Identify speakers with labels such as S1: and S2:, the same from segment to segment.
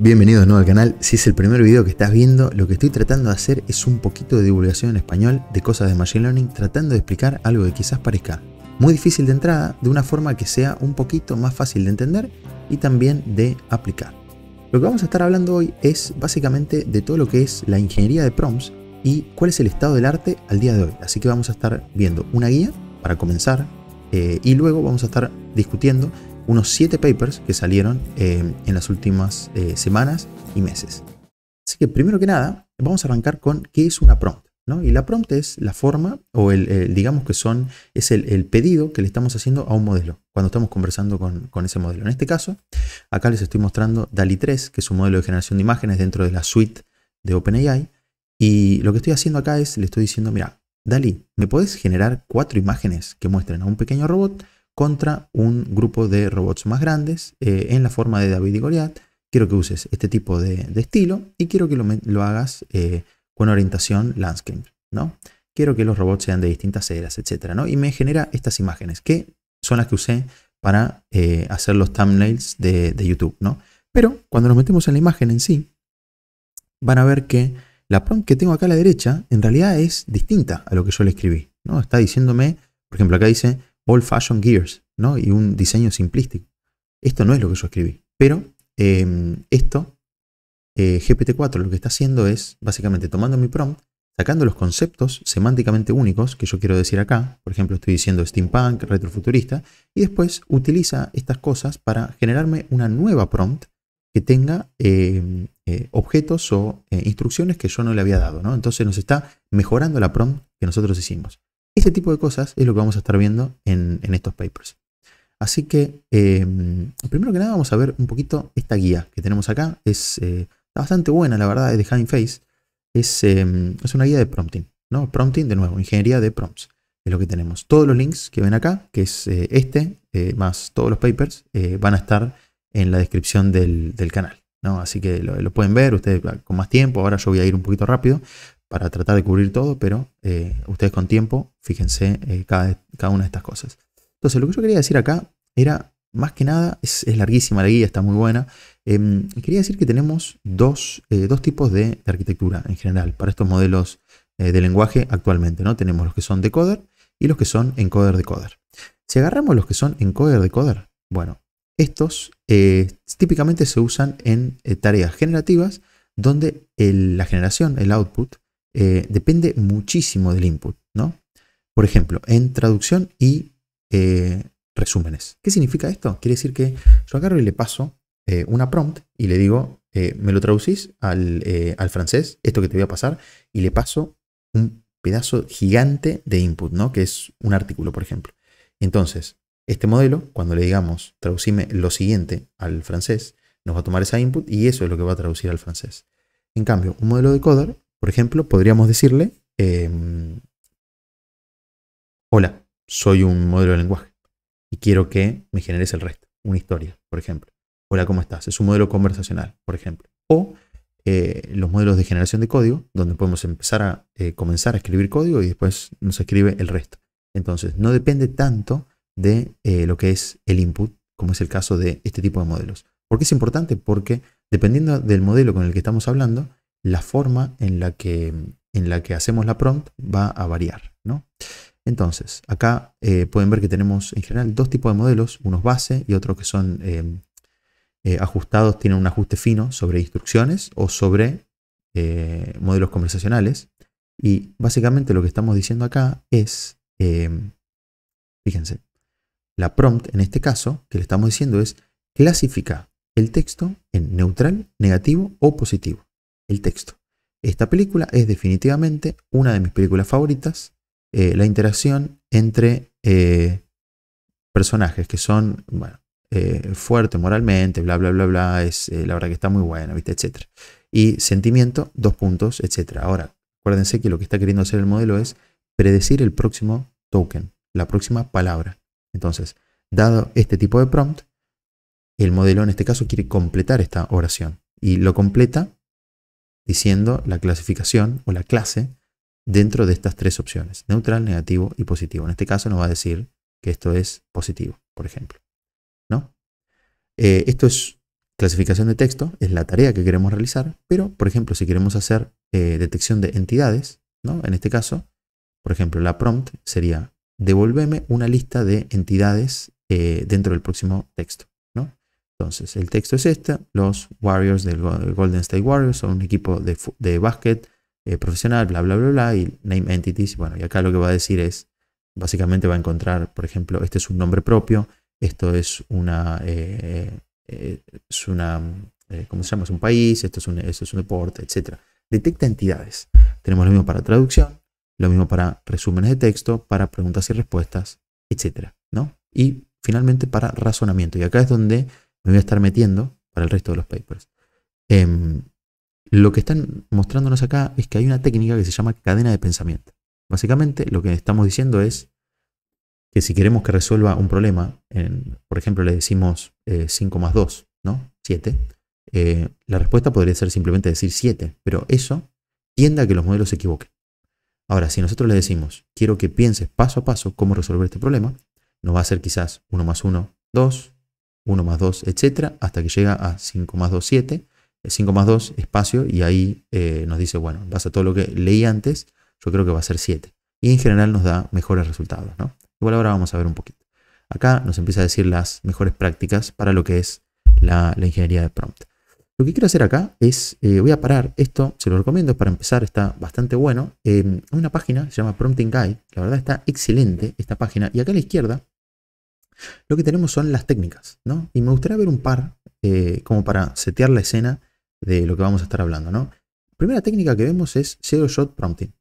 S1: Bienvenidos nuevo al canal, si es el primer video que estás viendo, lo que estoy tratando de hacer es un poquito de divulgación en español de cosas de Machine Learning, tratando de explicar algo que quizás parezca muy difícil de entrada, de una forma que sea un poquito más fácil de entender y también de aplicar. Lo que vamos a estar hablando hoy es básicamente de todo lo que es la ingeniería de prompts y cuál es el estado del arte al día de hoy. Así que vamos a estar viendo una guía para comenzar eh, y luego vamos a estar discutiendo unos 7 papers que salieron eh, en las últimas eh, semanas y meses. Así que primero que nada, vamos a arrancar con qué es una prompt. Y la prompt es la forma o el, digamos que son, es el, pedido que le estamos haciendo a un modelo cuando estamos conversando con, con, ese modelo. En este caso, acá les estoy mostrando DALI 3, que es un modelo de generación de imágenes dentro de la suite de OpenAI. Y lo que estoy haciendo acá es, le estoy diciendo, mira, DALI, ¿me puedes generar cuatro imágenes que muestren a un pequeño robot contra un grupo de robots más grandes eh, en la forma de David y Goliath. Quiero que uses este tipo de, estilo y quiero que lo, hagas eh, con orientación landscape, ¿no? Quiero que los robots sean de distintas eras, etcétera, ¿no? Y me genera estas imágenes que son las que usé para eh, hacer los thumbnails de, de YouTube, ¿no? Pero cuando nos metemos en la imagen en sí, van a ver que la prompt que tengo acá a la derecha en realidad es distinta a lo que yo le escribí, ¿no? Está diciéndome, por ejemplo, acá dice old fashion gears, ¿no? Y un diseño simplístico. Esto no es lo que yo escribí. Pero em, esto, eh, GPT-4 lo que está haciendo es básicamente tomando mi prompt, sacando los conceptos semánticamente únicos que yo quiero decir acá, por ejemplo estoy diciendo steampunk, retrofuturista, y después utiliza estas cosas para generarme una nueva prompt que tenga em, eh, objetos o eh, instrucciones que yo no le había dado. Entonces nos está mejorando la prompt que nosotros hicimos. Este tipo de cosas es lo que vamos a estar viendo en, estos papers. Así que, em, primero que nada, vamos a ver un poquito esta guía que tenemos acá. Es, eh, bastante buena, la verdad, es de face Es, em, es una guía de prompting, ¿no? Prompting, de nuevo, ingeniería de prompts. Es lo que tenemos. Todos los links que ven acá, que es eh, este, eh, más todos los papers, van a estar en la descripción del, canal. ¿no? Así que lo, pueden ver ustedes ah, con más tiempo. Ahora yo voy a ir un poquito rápido, para tratar de cubrir todo, pero eh, ustedes con tiempo, fíjense eh, cada, una de estas cosas. Entonces, lo que yo quería decir acá era, más que nada, es, larguísima la guía, está muy buena. Em, quería decir que tenemos dos, eh, tipos de, arquitectura en general para estos modelos de lenguaje actualmente. ¿no? Tenemos los que son decoder y los que son encoder-decoder. Si agarramos los que son encoder-decoder, bueno, estos típicamente se usan en tareas generativas donde la generación, el output, eh, depende muchísimo del input, ¿no? Por ejemplo, en traducción y eh, resúmenes. ¿Qué significa esto? Quiere decir que yo agarro y le paso eh, una prompt y le digo, me lo traducís al, al, francés, esto que te voy a pasar, y le paso un pedazo gigante de input, ¿no? Que es un artículo, por ejemplo. Entonces, este modelo, cuando le digamos, traducime lo siguiente al francés, nos va a tomar esa input y eso es lo que va a traducir al francés. En cambio, un modelo de coder por ejemplo, podríamos decirle, em, hola, soy un modelo de lenguaje y quiero que me generes el resto, una historia, por ejemplo. Hola, ¿cómo estás? Es un modelo conversacional, por ejemplo. O eh, los modelos de generación de código, donde podemos empezar a eh, comenzar a escribir código y después nos escribe el resto. Entonces, no depende tanto de eh, lo que es el input, como es el caso de este tipo de modelos. ¿Por qué es importante? Porque dependiendo del modelo con el que estamos hablando, la forma en la que, en la que hacemos la prompt va a variar. Entonces, acá eh, pueden ver que tenemos en general dos tipos de modelos, unos base y otros que son eh, eh, ajustados, tienen un ajuste fino sobre instrucciones o sobre modelos conversacionales. Y básicamente lo que estamos diciendo acá es, fíjense, la prompt en este caso, que le estamos diciendo es clasifica el texto en neutral, negativo o positivo el texto. Esta película es definitivamente una de mis películas favoritas. Eh, la interacción entre eh, personajes que son eh, fuertes moralmente, bla, bla, bla, bla, es la verdad que está muy buena, ¿viste? Etcétera. Y sentimiento, dos puntos, etcétera. Ahora, acuérdense que lo que está queriendo hacer el modelo es predecir el próximo token, la próxima palabra. Entonces, dado este tipo de prompt, el modelo en este caso quiere completar esta oración y lo completa diciendo la clasificación o la clase dentro de estas tres opciones, neutral, negativo y positivo. En este caso nos va a decir que esto es positivo, por ejemplo. ¿no? Eh, esto es clasificación de texto, es la tarea que queremos realizar, pero por ejemplo si queremos hacer eh, detección de entidades, ¿no? en este caso, por ejemplo la prompt sería devolveme una lista de entidades eh, dentro del próximo texto. Entonces, el texto es este. Los Warriors del Golden State Warriors son un equipo de, básquet eh, profesional, bla, bla, bla, bla, y name entities. Bueno, y acá lo que va a decir es, básicamente va a encontrar, por ejemplo, este es un nombre propio, esto es una, eh, eh, es una, ¿cómo se llama? Es un país, esto es un, es un deporte, etc. Detecta entidades. Tenemos lo mismo para traducción, lo mismo para resúmenes de texto, para preguntas y respuestas, etc. ¿no? Y finalmente para razonamiento. Y acá es donde me voy a estar metiendo para el resto de los papers. Em, lo que están mostrándonos acá es que hay una técnica que se llama cadena de pensamiento. Básicamente lo que estamos diciendo es que si queremos que resuelva un problema, por ejemplo le decimos 5 eh, más 2, ¿no? 7, eh, la respuesta podría ser simplemente decir 7, pero eso tiende a que los modelos se equivoquen. Ahora, si nosotros le decimos, quiero que pienses paso a paso cómo resolver este problema, no va a ser quizás 1 más 1, 2, 1 más 2, etcétera, hasta que llega a 5 más 2, 7. 5 más 2, espacio, y ahí eh, nos dice, bueno, en base a todo lo que leí antes, yo creo que va a ser 7. Y en general nos da mejores resultados, ¿no? Igual ahora vamos a ver un poquito. Acá nos empieza a decir las mejores prácticas para lo que es la, ingeniería de prompt. Lo que quiero hacer acá es, eh, voy a parar esto, se lo recomiendo para empezar, está bastante bueno. Hay eh, una página se llama Prompting Guide, la verdad está excelente esta página. Y acá a la izquierda lo que tenemos son las técnicas, ¿no? Y me gustaría ver un par eh, como para setear la escena de lo que vamos a estar hablando, ¿no? primera técnica que vemos es Zero Shot Prompting.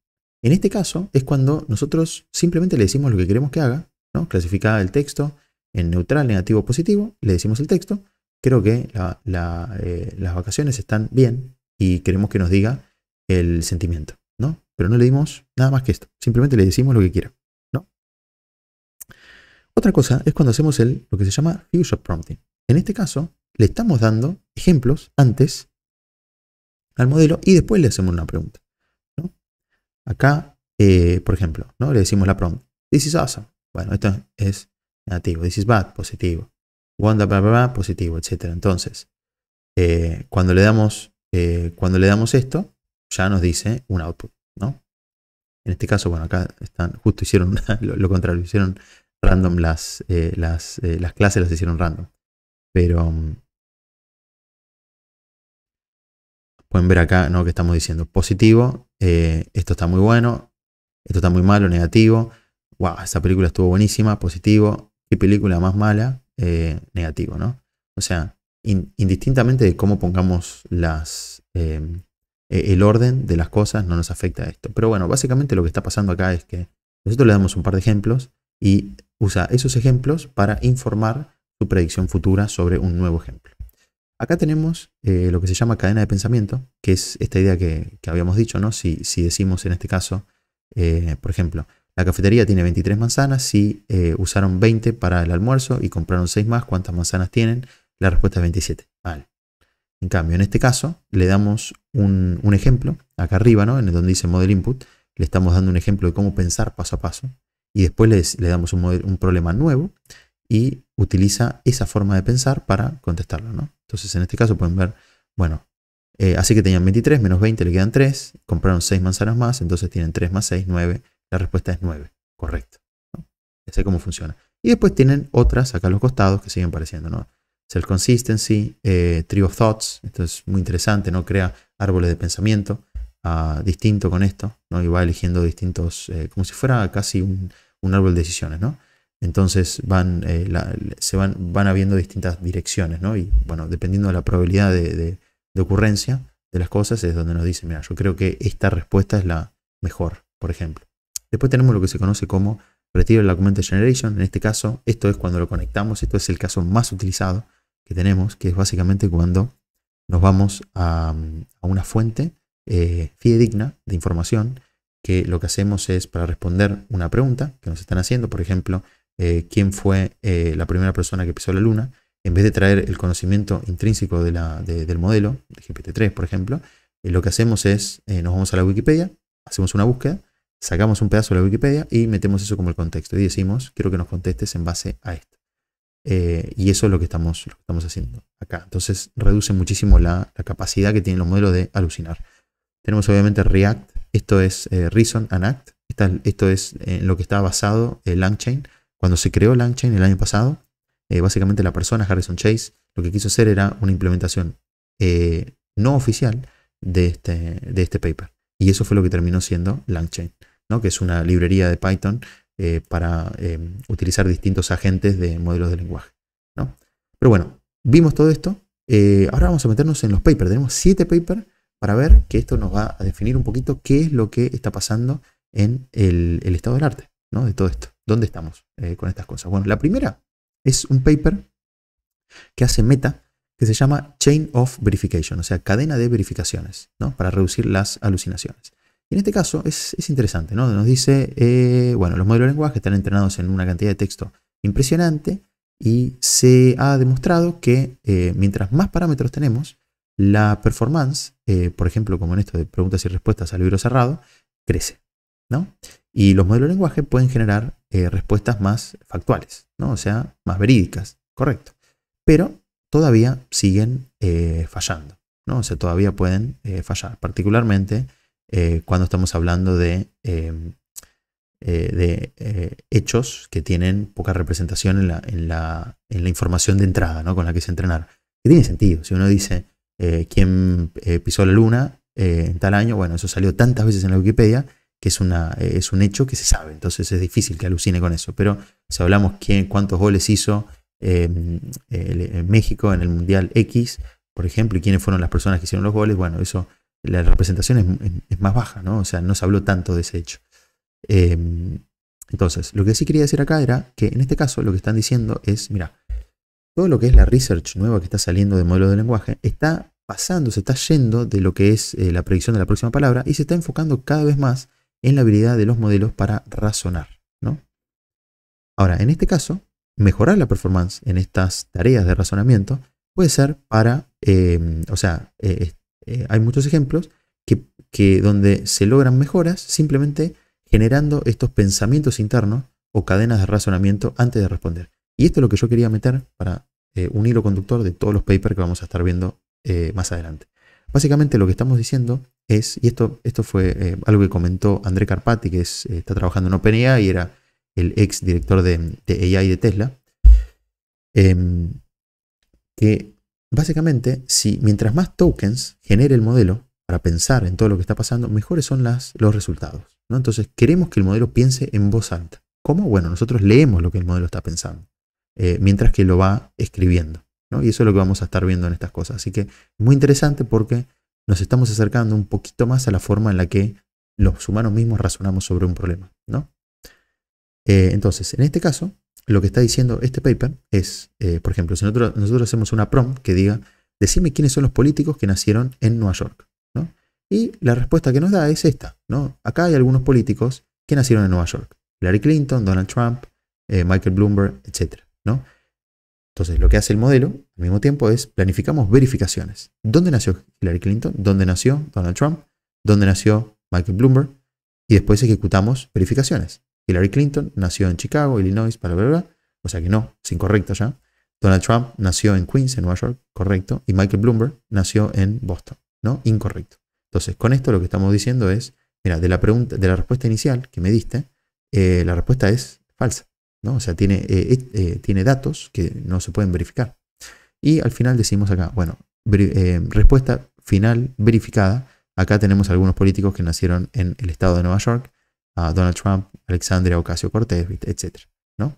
S1: En este caso es cuando nosotros simplemente le decimos lo que queremos que haga, ¿no? Clasificada el texto en neutral, negativo, positivo, le decimos el texto. Creo que eh, las vacaciones están bien y queremos que nos diga el sentimiento, ¿no? Pero no le dimos nada más que esto, simplemente le decimos lo que quiera. Otra cosa es cuando hacemos el, lo que se llama Future Prompting. En este caso, le estamos dando ejemplos antes al modelo y después le hacemos una pregunta. Acá, eh, por ejemplo, ¿no? le decimos la prompt. This is awesome. Bueno, esto es negativo. This is bad, positivo. Wanda, bla, bla, bla, positivo, etc. Entonces, eh, cuando, le damos, eh, cuando le damos esto, ya nos dice un output. ¿no? En este caso, bueno, acá están, justo hicieron lo contrario, hicieron random las, eh, las, eh, las clases, las hicieron random. Pero... Mm, pueden ver acá, ¿no? Que estamos diciendo positivo, eh, esto está muy bueno, esto está muy malo, negativo. Wow, esa película estuvo buenísima, positivo. ¿Qué película más mala? negativo, ¿no? O sea, indistintamente de cómo pongamos las em, e, el orden de las cosas no nos afecta esto. Pero bueno, básicamente lo que está pasando acá es que nosotros le damos un par de ejemplos y usa esos ejemplos para informar su predicción futura sobre un nuevo ejemplo. Acá tenemos eh, lo que se llama cadena de pensamiento, que es esta idea que, habíamos dicho, ¿no? Si, decimos en este caso, eh, por ejemplo, la cafetería tiene 23 manzanas, si eh, usaron 20 para el almuerzo y compraron 6 más, ¿cuántas manzanas tienen? La respuesta es 27. En cambio, en este caso, le damos un, un ejemplo, acá arriba, ¿no? En donde dice model input, le estamos dando un ejemplo de cómo pensar paso a paso y después le damos un, problema nuevo y utiliza esa forma de pensar para contestarlo. ¿no? Entonces, en este caso pueden ver, bueno, eh, así que tenían 23 menos 20, le quedan 3, compraron 6 manzanas más, entonces tienen 3 más 6, 9, la respuesta es 9, correcto. ¿no? es sé cómo funciona. Y después tienen otras acá a los costados que siguen apareciendo, ¿no? Self Consistency, eh, Tree of Thoughts, esto es muy interesante, ¿no? Crea árboles de pensamiento ah, distinto con esto, ¿no? Y va eligiendo distintos, eh, como si fuera casi un, un árbol de decisiones, ¿no? Entonces van, eh, se van, van habiendo distintas direcciones, ¿no? Y bueno, dependiendo de la probabilidad de, ocurrencia de las cosas, es donde nos dice, mira, yo creo que esta respuesta es la mejor, por ejemplo. Después tenemos lo que se conoce como retiro del documento Generation. En este caso, esto es cuando lo conectamos, esto es el caso más utilizado que tenemos, que es básicamente cuando nos vamos a, una fuente eh, fidedigna de información que lo que hacemos es para responder una pregunta que nos están haciendo, por ejemplo, eh, quién fue eh, la primera persona que pisó la luna, en vez de traer el conocimiento intrínseco del modelo, de GPT-3, por ejemplo, eh, lo que hacemos es, nos vamos a la Wikipedia, hacemos una búsqueda, sacamos un pedazo de la Wikipedia y metemos eso como el contexto y decimos, quiero que nos contestes en base a esto. y eso es lo que, estamos, estamos haciendo acá. Entonces reduce muchísimo la, la capacidad que tienen los modelos de alucinar. Tenemos obviamente React, esto es eh, Reason and Act. esto es en eh, lo que está basado eh, LangChain. Cuando se creó LangChain el año pasado, básicamente la persona, Harrison Chase, lo que quiso hacer era una implementación no oficial de este, de este paper. Y eso fue lo que terminó siendo LangChain, ¿no? que es una librería de Python para utilizar distintos agentes de modelos de lenguaje. Pero bueno, vimos todo esto. ahora vamos a meternos en los papers. Tenemos siete papers para ver que esto nos va a definir un poquito qué es lo que está pasando en el, estado del arte, ¿no? De todo esto. ¿Dónde estamos eh, con estas cosas? Bueno, la primera es un paper que hace Meta que se llama Chain of Verification, o sea, cadena de verificaciones, ¿no? Para reducir las alucinaciones. Y en este caso es, interesante, ¿no? Nos dice, eh, bueno, los modelos de lenguaje están entrenados en una cantidad de texto impresionante y se ha demostrado que eh, mientras más parámetros tenemos, la performance, eh, por ejemplo, como en esto de preguntas y respuestas al libro cerrado, crece. ¿no? Y los modelos de lenguaje pueden generar eh, respuestas más factuales, ¿no? o sea, más verídicas, correcto. Pero todavía siguen eh, fallando, ¿no? o sea, todavía pueden fallar, particularmente cuando estamos hablando de, em, de hechos que tienen poca representación en la, información de entrada ¿no? con la que se entrenar. Que tiene sentido, si uno dice, eh, quién eh, pisó la luna eh, en tal año. Bueno, eso salió tantas veces en la Wikipedia que es, una, es un hecho que se sabe, entonces es difícil que alucine con eso. Pero si hablamos quién, cuántos goles hizo em, México en el Mundial X, por ejemplo, y quiénes fueron las personas que hicieron los goles, bueno, eso, la representación es, más baja, ¿no? O sea, no se habló tanto de ese hecho. Em, entonces, lo que sí quería decir acá era que en este caso lo que están diciendo es, mira, todo lo que es la research nueva que está saliendo de modelos de lenguaje está pasando, se está yendo de lo que es eh, la predicción de la próxima palabra y se está enfocando cada vez más en la habilidad de los modelos para razonar. ¿no? Ahora, en este caso, mejorar la performance en estas tareas de razonamiento puede ser para, em, o sea, eh, eh, hay muchos ejemplos que, donde se logran mejoras simplemente generando estos pensamientos internos o cadenas de razonamiento antes de responder. Y esto es lo que yo quería meter para un hilo conductor de todos los papers que vamos a estar viendo eh, más adelante. Básicamente lo que estamos diciendo es, y esto, esto fue eh, algo que comentó André Carpati, que eh, está trabajando en OpenAI y era el ex director de, AI de Tesla, em, que básicamente si mientras más tokens genere el modelo para pensar en todo lo que está pasando, mejores son las, los resultados. Entonces queremos que el modelo piense en voz alta. ¿Cómo? Bueno, nosotros leemos lo que el modelo está pensando, mientras que lo va escribiendo. Y eso es lo que vamos a estar viendo en estas cosas. Así que muy interesante porque nos estamos acercando un poquito más a la forma en la que los humanos mismos razonamos sobre un problema, ¿no? Eh, entonces, en este caso, lo que está diciendo este paper es, eh, por ejemplo, si nosotros, hacemos una prompt que diga, decime quiénes son los políticos que nacieron en Nueva York, Y la respuesta que nos da es esta, ¿no? Acá hay algunos políticos que nacieron en Nueva York. Hillary Clinton, Donald Trump, eh, Michael Bloomberg, etc. ¿no? Entonces, lo que hace el modelo al mismo tiempo es planificamos verificaciones. ¿Dónde nació Hillary Clinton? ¿Dónde nació Donald Trump? ¿Dónde nació Michael Bloomberg? Y después ejecutamos verificaciones. Hillary Clinton nació en Chicago, Illinois, para bla, bla. O sea que no, es incorrecto ya. Donald Trump nació en Queens, en Nueva York, correcto. Y Michael Bloomberg nació en Boston, ¿no? Incorrecto. Entonces, con esto lo que estamos diciendo es, mira, de la, pregunta, de la respuesta inicial que me diste, eh, la respuesta es falsa. ¿no? O sea, tiene, eh, eh, tiene datos que no se pueden verificar. Y al final decimos acá, bueno, eh, respuesta final verificada. Acá tenemos algunos políticos que nacieron en el estado de Nueva York, Donald Trump, Alexandria Ocasio Cortez, etc. ¿no?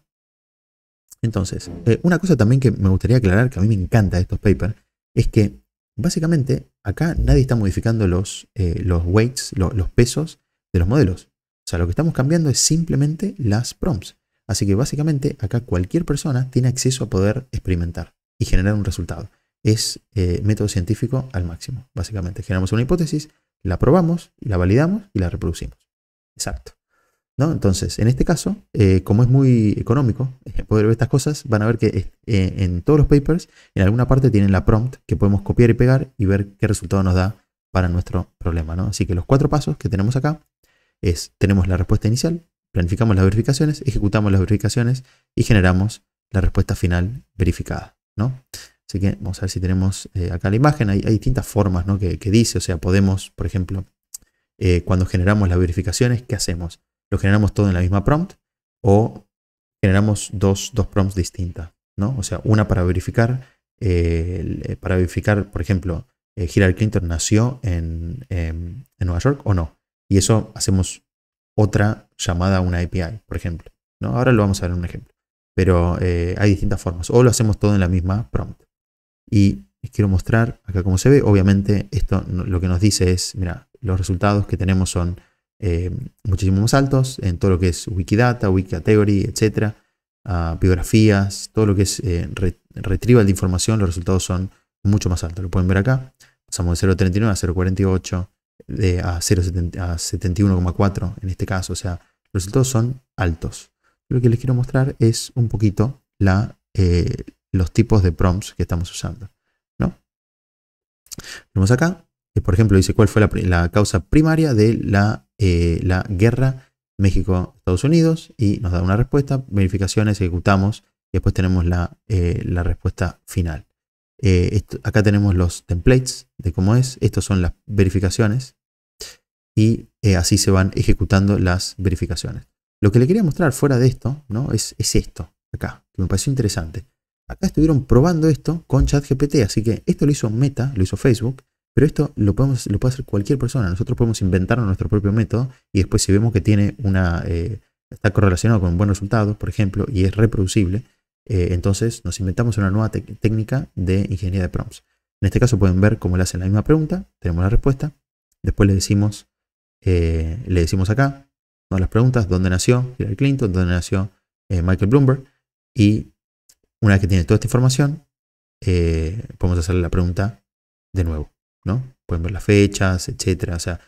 S1: Entonces, una cosa también que me gustaría aclarar, que a mí me encanta de estos papers, es que básicamente acá nadie está modificando los, los weights, los pesos de los modelos. O sea, lo que estamos cambiando es simplemente las prompts. Así que básicamente acá cualquier persona tiene acceso a poder experimentar y generar un resultado. Es eh, método científico al máximo, básicamente. Generamos una hipótesis, la probamos, la validamos y la reproducimos. Exacto. ¿No? Entonces, en este caso, eh, como es muy económico eh, poder ver estas cosas, van a ver que en todos los papers, en alguna parte tienen la prompt que podemos copiar y pegar y ver qué resultado nos da para nuestro problema. ¿no? Así que los cuatro pasos que tenemos acá es, tenemos la respuesta inicial, planificamos las verificaciones, ejecutamos las verificaciones y generamos la respuesta final verificada, ¿no? Así que vamos a ver si tenemos eh, acá la imagen. Hay, distintas formas ¿no? que, dice. O sea, podemos, por ejemplo, eh, cuando generamos las verificaciones, ¿qué hacemos? ¿Lo generamos todo en la misma prompt o generamos dos, dos prompts distintas? ¿no? O sea, una para verificar, eh, para verificar, por ejemplo, Hillary Clinton nació en Nueva York o no. Y eso hacemos otra llamada a una API, por ejemplo. ¿no? Ahora lo vamos a ver en un ejemplo. Pero eh, hay distintas formas. O lo hacemos todo en la misma prompt. Y les quiero mostrar acá cómo se ve. Obviamente, esto lo que nos dice es, mira, los resultados que tenemos son eh, muchísimo más altos en todo lo que es Wikidata, Wikicategory, etcétera, ah, biografías, todo lo que es eh, retrieval de información, los resultados son mucho más altos. Lo pueden ver acá. Pasamos de 0.39 a 0.48, de, a 71,4 en este caso. O sea, los resultados son altos. Lo que les quiero mostrar es un poquito eh, los tipos de prompts que estamos usando. ¿no? Vemos acá, eh, por ejemplo, dice cuál fue la, causa primaria de eh, la, guerra México-Estados Unidos y nos da una respuesta, verificaciones, ejecutamos y después tenemos la, respuesta final. acá tenemos los templates de cómo es. Estos son las verificaciones y eh, así se van ejecutando las verificaciones. Lo que le quería mostrar fuera de esto, ¿no? Es, es esto, acá, que me pareció interesante. Acá estuvieron probando esto con ChatGPT, así que esto lo hizo Meta, lo hizo Facebook, pero esto lo, podemos, lo puede hacer cualquier persona. Nosotros podemos inventar nuestro propio método y después si vemos que tiene una, eh, está correlacionado con buenos resultados, por ejemplo, y es reproducible, eh, entonces nos inventamos una nueva técnica de ingeniería de prompts. En este caso pueden ver cómo le hacen la misma pregunta, tenemos la respuesta, después le decimos eh, le decimos acá, todas las preguntas, dónde nació Hillary Clinton, dónde nació eh, Michael Bloomberg, y una vez que tiene toda esta información, eh, podemos hacerle la pregunta de nuevo, ¿no? Pueden ver las fechas, etcétera. O sea,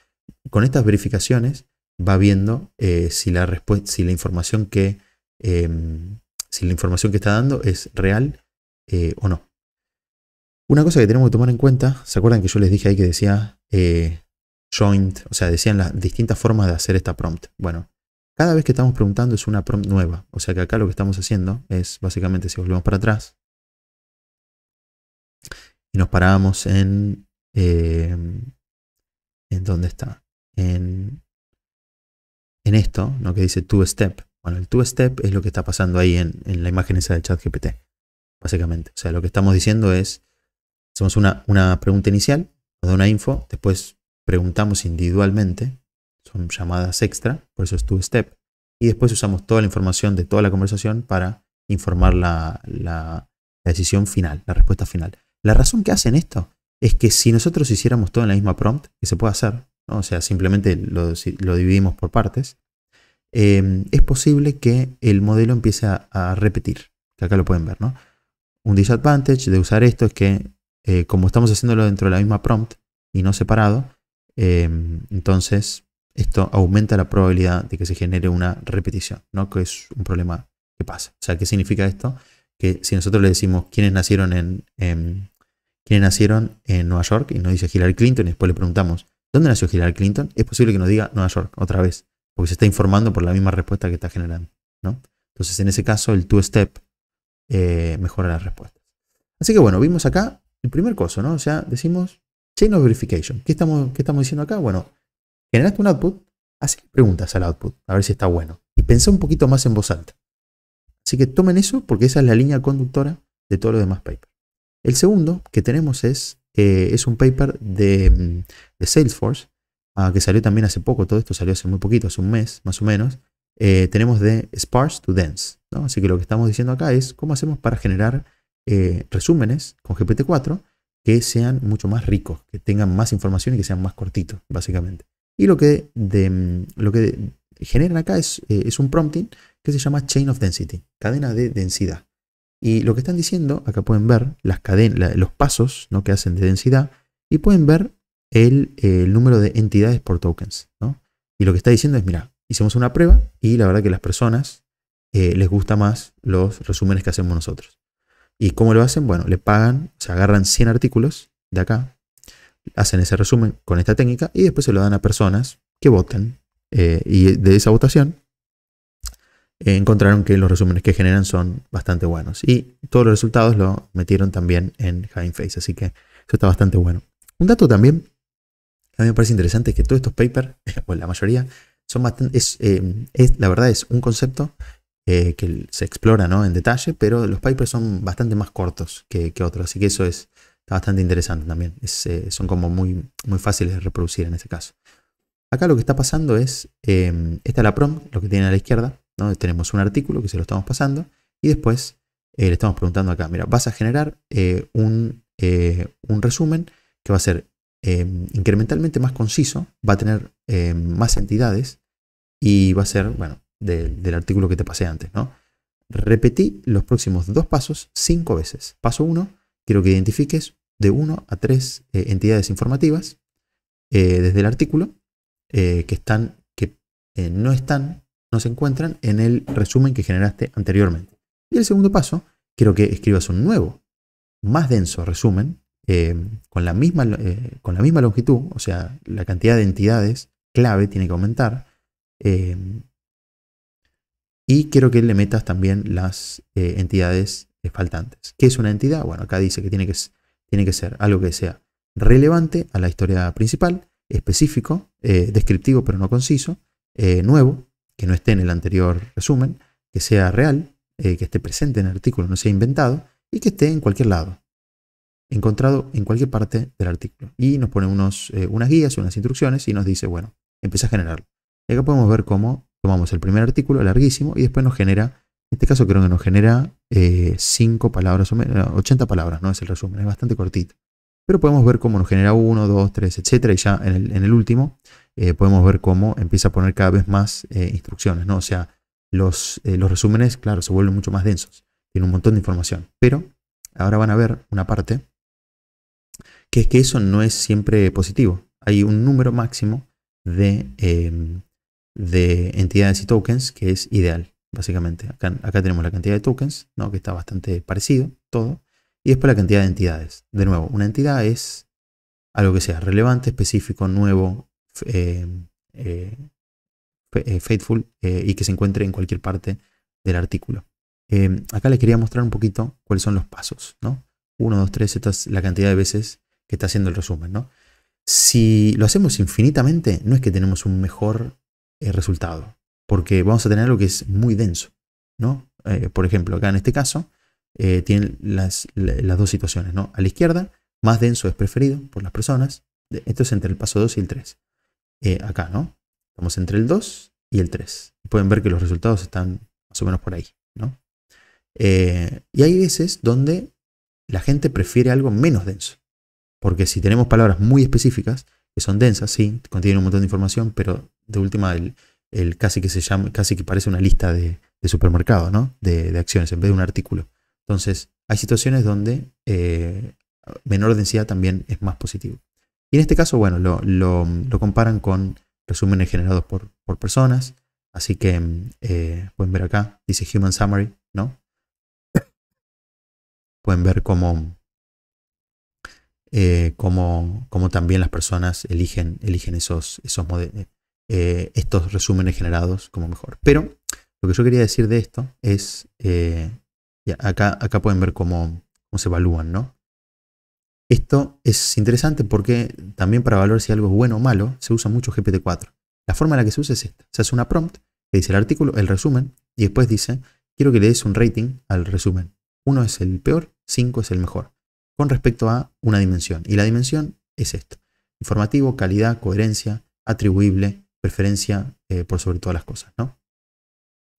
S1: con estas verificaciones va viendo si, la si la información que em, si la información que está dando es real o no. Una cosa que tenemos que tomar en cuenta, ¿se acuerdan que yo les dije ahí que decía joint, o sea, decían las distintas formas de hacer esta prompt. Bueno, cada vez que estamos preguntando es una prompt nueva, o sea que acá lo que estamos haciendo es básicamente si volvemos para atrás y nos paramos en... Eh, ¿En dónde está? En, en esto, ¿no? que dice two-step. Bueno, el two-step es lo que está pasando ahí en, la imagen esa de GPT. básicamente. O sea, lo que estamos diciendo es, hacemos una, una pregunta inicial, nos da una info, después preguntamos individualmente, son llamadas extra, por eso es tu step, y después usamos toda la información de toda la conversación para informar la, decisión final, la respuesta final. La razón que hacen esto es que si nosotros hiciéramos todo en la misma prompt, que se puede hacer, o sea, simplemente lo, dividimos por partes, em, es posible que el modelo empiece a, repetir, que acá lo pueden ver, ¿no? Un disadvantage de usar esto es que, eh, como estamos haciéndolo dentro de la misma prompt y no separado, Em, entonces, esto aumenta la probabilidad de que se genere una repetición, ¿no? que es un problema que pasa. O sea, ¿qué significa esto? Que si nosotros le decimos quiénes nacieron en, em, nacieron en Nueva York y nos dice Hillary Clinton y después le preguntamos, ¿dónde nació Hillary Clinton? Es posible que nos diga Nueva York otra vez, porque se está informando por la misma respuesta que está generando. ¿no? Entonces, en ese caso, el two-step eh, mejora las respuestas. Así que bueno, vimos acá el primer coso, ¿no? O sea, decimos Chain of verification. ¿Qué estamos, diciendo acá? Bueno, generaste un output, que preguntas al output, a ver si está bueno. Y pensá un poquito más en voz alta. Así que tomen eso porque esa es la línea conductora de todos los demás papers. El segundo que tenemos es, eh, es un paper de, mm, Salesforce, ah, que salió también hace poco, todo esto salió hace muy poquito, hace un mes más o menos. Eh, tenemos de sparse to dense. Así que lo que estamos diciendo acá es cómo hacemos para generar eh, resúmenes con GPT-4 que sean mucho más ricos, que tengan más información y que sean más cortitos, básicamente. Y lo que, mm, lo que generan acá es, eh, es un prompting que se llama Chain of Density, cadena de densidad. Y lo que están diciendo, acá pueden ver las los pasos ¿no? que hacen de densidad y pueden ver el, eh, número de entidades por tokens. Y lo que está diciendo es, mira, hicimos una prueba y la verdad que las personas eh, les gusta más los resúmenes que hacemos nosotros. ¿Y cómo lo hacen? Bueno, le pagan, se agarran 100 artículos de acá, hacen ese resumen con esta técnica y después se lo dan a personas que voten. Eh, y de esa votación encontraron que los resúmenes que generan son bastante buenos. Y todos los resultados lo metieron también en Face, así que eso está bastante bueno. Un dato también a mí me parece interesante es que todos estos papers, o la mayoría, son bastante, eh, la verdad es un concepto eh, que se explora ¿no? en detalle, pero los papers son bastante más cortos que, otros, así que eso es, bastante interesante también. Eh, son como muy, muy fáciles de reproducir en ese caso. Acá lo que está pasando es, em, esta es la prom, lo que tiene a la izquierda, tenemos un artículo que se lo estamos pasando y después eh, le estamos preguntando acá, mira, vas a generar un, resumen que va a ser em, incrementalmente más conciso, va a tener em, más entidades y va a ser, bueno, del artículo que te pasé antes, ¿no? Repetí los próximos dos pasos cinco veces. Paso uno quiero que identifiques de uno a tres eh, entidades informativas eh, desde el artículo eh, que están, que no están, no se encuentran en el resumen que generaste anteriormente. Y el segundo paso, quiero que escribas un nuevo, más denso resumen, con, la misma, con la misma longitud, o sea, la cantidad de entidades clave tiene que aumentar. Y quiero que le metas también las eh, entidades eh, faltantes. ¿Qué es una entidad? Bueno, acá dice que tiene, que tiene que ser algo que sea relevante a la historia principal, específico, eh, descriptivo pero no conciso, nuevo, que no esté en el anterior resumen, que sea real, que esté presente en el artículo, no sea inventado, y que esté en cualquier lado, encontrado en cualquier parte del artículo. Y nos pone unos, unas guías, unas instrucciones y nos dice, bueno, empieza a generarlo. Y acá podemos ver cómo tomamos el primer artículo, larguísimo, y después nos genera, en este caso creo que nos genera 5 eh, palabras o menos, 80 palabras, no es el resumen, es bastante cortito. Pero podemos ver cómo nos genera 1, 2, 3, etcétera, y ya en el, último eh, podemos ver cómo empieza a poner cada vez más eh, instrucciones, ¿no? O sea, los, los resúmenes, claro, se vuelven mucho más densos, tiene un montón de información, pero ahora van a ver una parte que es que eso no es siempre positivo. Hay un número máximo de, em, de entidades y tokens, que es ideal, básicamente. Acá, tenemos la cantidad de tokens, ¿no? que está bastante parecido todo. Y después la cantidad de entidades. De nuevo, una entidad es algo que sea relevante, específico, nuevo, eh, eh, eh, faithful y que se encuentre en cualquier parte del artículo. Em, acá les quería mostrar un poquito cuáles son los pasos, ¿no? Dos. Tres. esta es la cantidad de veces que está haciendo el resumen, ¿no? Si lo hacemos infinitamente, no es que tenemos un mejor resultado, porque vamos a tener algo que es muy denso, ¿no? Eh, por ejemplo, acá en este caso, eh, tienen las, dos situaciones, ¿no? A la izquierda, más denso es preferido por las personas, esto es entre el paso 2 y el 3. Eh, acá, ¿no? Estamos entre el 2 y el 3. Pueden ver que los resultados están más o menos por ahí, ¿no? y hay veces donde la gente prefiere algo menos denso, porque si tenemos palabras muy específicas, que son densas, sí, contienen un montón de información, pero de última el, casi que se llama, casi que parece una lista de, de supermercado, ¿no? De, acciones en vez de un artículo. Entonces, hay situaciones donde eh, menor densidad también es más positivo. Y en este caso, bueno, lo, comparan con resúmenes generados por, personas. Así que eh, pueden ver acá, dice Human Summary, ¿no? pueden ver cómo eh, como, también las personas eligen, esos, esos eh, estos resúmenes generados como mejor. Pero lo que yo quería decir de esto es, eh, acá, pueden ver cómo, cómo, se evalúan, ¿no? Esto es interesante porque también para valorar si algo es bueno o malo se usa mucho GPT-4. La forma en la que se usa es esta. Se hace una prompt que dice el artículo, el resumen, y después dice, quiero que le des un rating al resumen. Uno es el peor, cinco es el mejor con respecto a una dimensión. Y la dimensión es esto. Informativo, calidad, coherencia, atribuible, preferencia eh, por sobre todas las cosas. ¿no?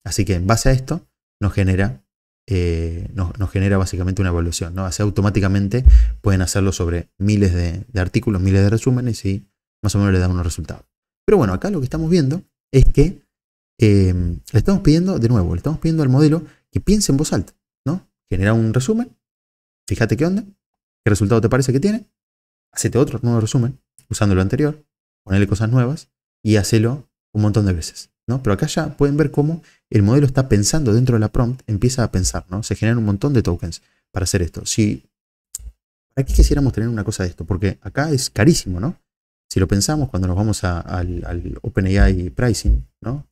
S1: Así que en base a esto nos genera, eh, genera básicamente una evaluación. ¿no? Así automáticamente pueden hacerlo sobre miles de, artículos, miles de resúmenes y más o menos le dan unos resultados. Pero bueno, acá lo que estamos viendo es que eh, le estamos pidiendo, de nuevo, le estamos pidiendo al modelo que piense en voz alta, ¿no? Genera un resumen, fíjate qué onda, resultado te parece que tiene? Hacete otro nuevo resumen, usando lo anterior, ponele cosas nuevas y hacelo un montón de veces. ¿no? Pero acá ya pueden ver cómo el modelo está pensando dentro de la prompt, empieza a pensar, ¿no? Se generan un montón de tokens para hacer esto. Si, aquí quisiéramos tener una cosa de esto? Porque acá es carísimo, ¿no? Si lo pensamos cuando nos vamos al, OpenAI Pricing, ¿no?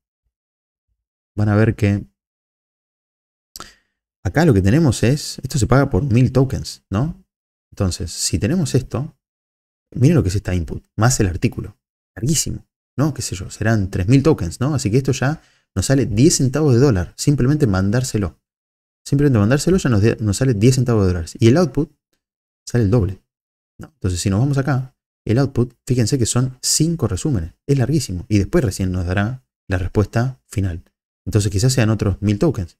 S1: Van a ver que acá lo que tenemos es, esto se paga por mil tokens, ¿no? Entonces, si tenemos esto, miren lo que es esta input, más el artículo, larguísimo, ¿no? ¿Qué sé yo? Serán 3.000 tokens, ¿no? Así que esto ya nos sale 10 centavos de dólar, simplemente mandárselo. Simplemente mandárselo ya nos, nos sale 10 centavos de dólares. Y el output sale el doble. Entonces, si nos vamos acá, el output, fíjense que son 5 resúmenes, es larguísimo. Y después recién nos dará la respuesta final. Entonces, quizás sean otros 1.000 tokens.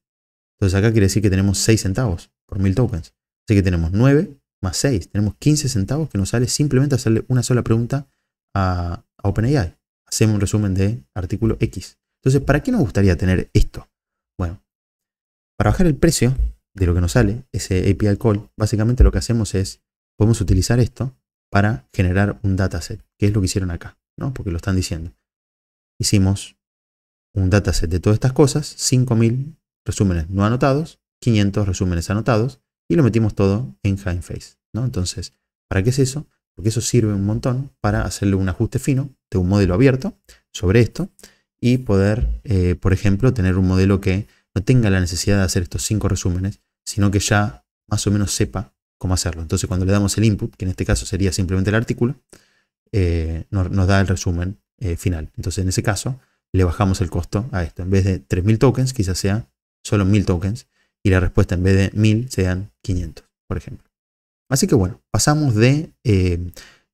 S1: Entonces, acá quiere decir que tenemos 6 centavos por 1.000 tokens. Así que tenemos 9 más 6. Tenemos 15 centavos que nos sale simplemente hacerle una sola pregunta a, OpenAI. Hacemos un resumen de artículo X. Entonces, ¿para qué nos gustaría tener esto? Bueno, para bajar el precio de lo que nos sale, ese API call, básicamente lo que hacemos es, podemos utilizar esto para generar un dataset, que es lo que hicieron acá, Porque lo están diciendo. Hicimos un dataset de todas estas cosas, 5.000 resúmenes no anotados, 500 resúmenes anotados, y lo metimos todo en Hindface. ¿no? Entonces, ¿para qué es eso? Porque eso sirve un montón para hacerle un ajuste fino de un modelo abierto sobre esto y poder, eh, por ejemplo, tener un modelo que no tenga la necesidad de hacer estos cinco resúmenes, sino que ya más o menos sepa cómo hacerlo. Entonces, cuando le damos el input, que en este caso sería simplemente el artículo, eh, nos, da el resumen eh, final. Entonces, en ese caso, le bajamos el costo a esto. En vez de 3.000 tokens, quizás sea solo 1.000 tokens y la respuesta en vez de 1000 sean 500, por ejemplo. Así que bueno, pasamos de, eh,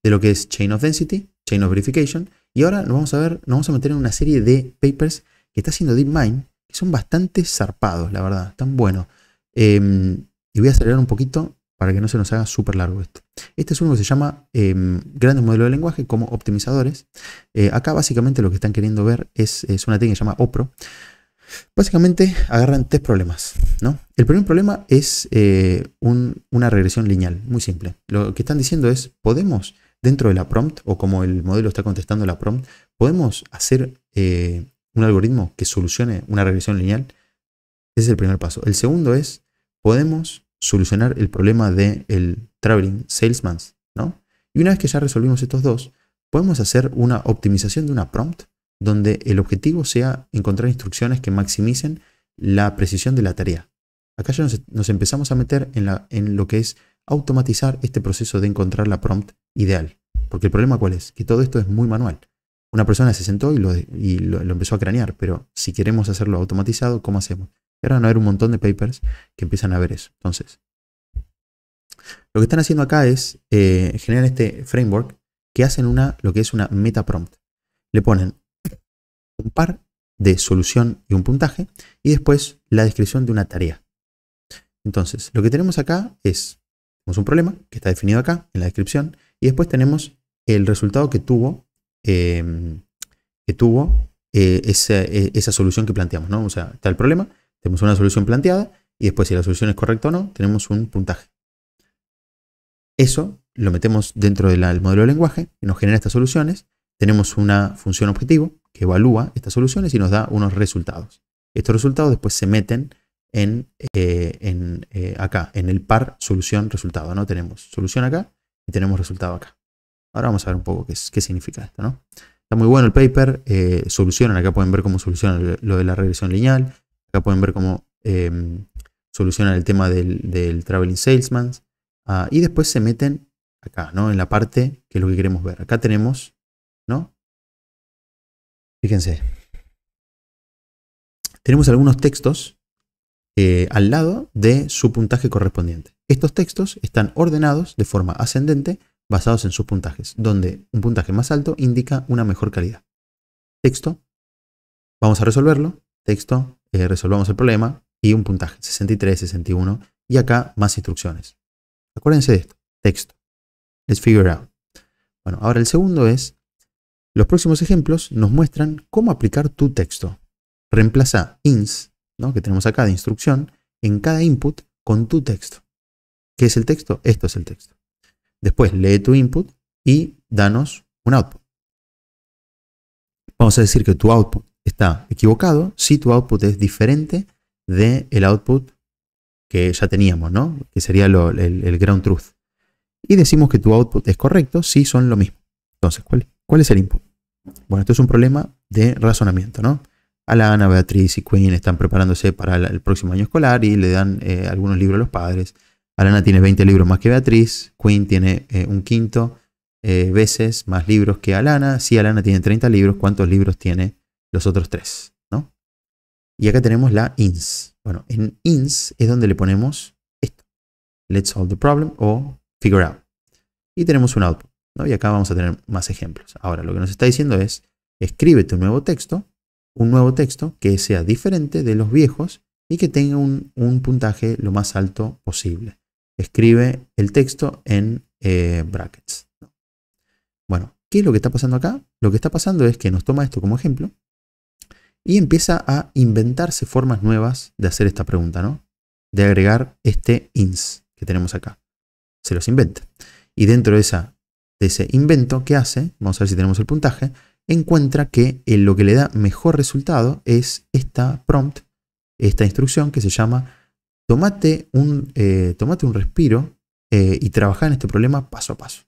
S1: de lo que es Chain of Density, Chain of Verification, y ahora nos vamos a ver, nos vamos a meter en una serie de papers que está haciendo DeepMind, que son bastante zarpados, la verdad, están buenos. Em, y voy a acelerar un poquito para que no se nos haga súper largo esto. Este es uno que se llama em, Grandes Modelos de Lenguaje como Optimizadores. Eh, acá básicamente lo que están queriendo ver es, es, una técnica que se llama OPRO, Básicamente agarran tres problemas, ¿no? El primer problema es eh, una regresión lineal, muy simple. Lo que están diciendo es, podemos, dentro de la prompt, o como el modelo está contestando la prompt, podemos hacer eh, un algoritmo que solucione una regresión lineal. Ese es el primer paso. El segundo es, podemos solucionar el problema del el traveling salesman, ¿no? Y una vez que ya resolvimos estos dos, podemos hacer una optimización de una prompt donde el objetivo sea encontrar instrucciones que maximicen la precisión de la tarea. Acá ya nos, empezamos a meter en, lo que es automatizar este proceso de encontrar la prompt ideal. Porque el problema cuál es? Que todo esto es muy manual. Una persona se sentó y lo, empezó a cranear, pero si queremos hacerlo automatizado, ¿cómo hacemos? Y ahora van a haber un montón de papers que empiezan a ver eso. Entonces, lo que están haciendo acá es eh, generar este framework que hacen una, lo que es una meta prompt. Le ponen un par de solución y un puntaje, y después la descripción de una tarea. Entonces, lo que tenemos acá es, tenemos un problema que está definido acá en la descripción, y después tenemos el resultado que tuvo, em, que tuvo eh, e, esa, solución que planteamos. ¿no? O sea, está el problema, tenemos una solución planteada, y después si la solución es correcta o no, tenemos un puntaje. Eso lo metemos dentro del modelo de lenguaje, que nos genera estas soluciones, tenemos una función objetivo, que evalúa estas soluciones y nos da unos resultados. Estos resultados después se meten en, eh, eh, acá, en el par solución-resultado. ¿no? Tenemos solución acá y tenemos resultado acá. Ahora vamos a ver un poco qué, significa esto. ¿no? Está muy bueno el paper, eh, solucionan, acá pueden ver cómo solucionan lo de la regresión lineal, acá pueden ver cómo em, solucionan el tema del, traveling salesman, ah, y después se meten acá, ¿no? en la parte que es lo que queremos ver. Acá tenemos ¿no? Fíjense. Tenemos algunos textos eh, al lado de su puntaje correspondiente. Estos textos están ordenados de forma ascendente basados en sus puntajes, donde un puntaje más alto indica una mejor calidad. Texto, vamos a resolverlo, texto, eh, resolvamos el problema y un puntaje, 63, 61, y acá más instrucciones. Acuérdense de esto, texto, let's figure out. Bueno, ahora el segundo es los próximos ejemplos nos muestran cómo aplicar tu texto. Reemplaza ins, ¿no? que tenemos acá de instrucción, en cada input con tu texto. ¿Qué es el texto? Esto es el texto. Después lee tu input y danos un output. Vamos a decir que tu output está equivocado si tu output es diferente del output que ya teníamos, ¿no? Que sería el, ground truth. Y decimos que tu output es correcto si son lo mismo. Entonces, cuál es el input? Bueno, esto es un problema de razonamiento, ¿no? Alana, Beatriz y Queen están preparándose para el próximo año escolar y le dan eh, algunos libros a los padres. Alana tiene 20 libros más que Beatriz, Queen tiene eh, un quinto eh, veces más libros que Alana. Si Alana tiene 30 libros, ¿cuántos libros tiene los otros tres? Y acá tenemos la ins. Bueno, en ins es donde le ponemos esto. Let's solve the problem o figure out. Y tenemos un output. Y acá vamos a tener más ejemplos. Ahora, lo que nos está diciendo es, escríbete un nuevo texto, un nuevo texto que sea diferente de los viejos y que tenga un, puntaje lo más alto posible. Escribe el texto en eh, brackets. Bueno, ¿qué es lo que está pasando acá? Lo que está pasando es que nos toma esto como ejemplo y empieza a inventarse formas nuevas de hacer esta pregunta, ¿no? De agregar este ins que tenemos acá. Se los inventa. Y dentro de esa ese invento que hace, vamos a ver si tenemos el puntaje, encuentra que eh, lo que le da mejor resultado es esta prompt, esta instrucción que se llama tomate un, eh, un respiro eh, y trabajar en este problema paso a paso.